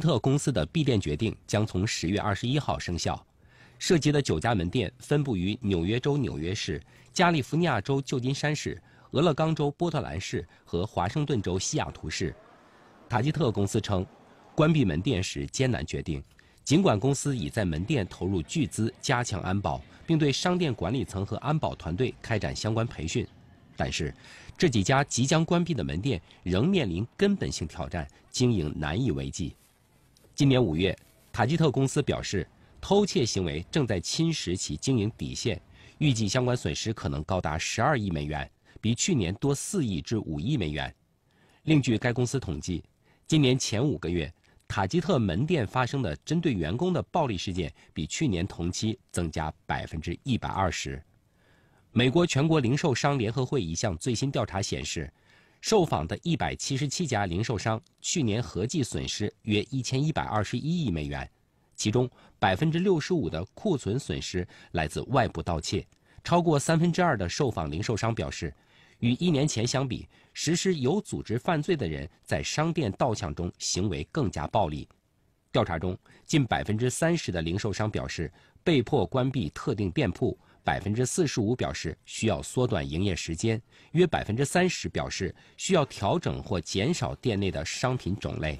特公司的闭店决定将从十月二十一号生效，涉及的九家门店分布于纽约州纽约市、加利福尼亚州旧金山市、俄勒冈州波特兰市和华盛顿州西雅图市。塔吉特公司称，关闭门店时艰难决定，尽管公司已在门店投入巨资加强安保，并对商店管理层和安保团队开展相关培训，但是，这几家即将关闭的门店仍面临根本性挑战，经营难以为继。今年五月，塔吉特公司表示，偷窃行为正在侵蚀其经营底线，预计相关损失可能高达十二亿美元，比去年多四亿至五亿美元。另据该公司统计，今年前五个月，塔吉特门店发生的针对员工的暴力事件比去年同期增加百分之一百二十。美国全国零售商联合会一项最新调查显示。受访的一百七十七家零售商去年合计损失约一千一百二十一亿美元，其中百分之六十五的库存损失来自外部盗窃。超过三分之二的受访零售商表示，与一年前相比，实施有组织犯罪的人在商店盗抢中行为更加暴力。调查中，近百分之三十的零售商表示被迫关闭特定店铺。百分之四十五表示需要缩短营业时间，约百分之三十表示需要调整或减少店内的商品种类。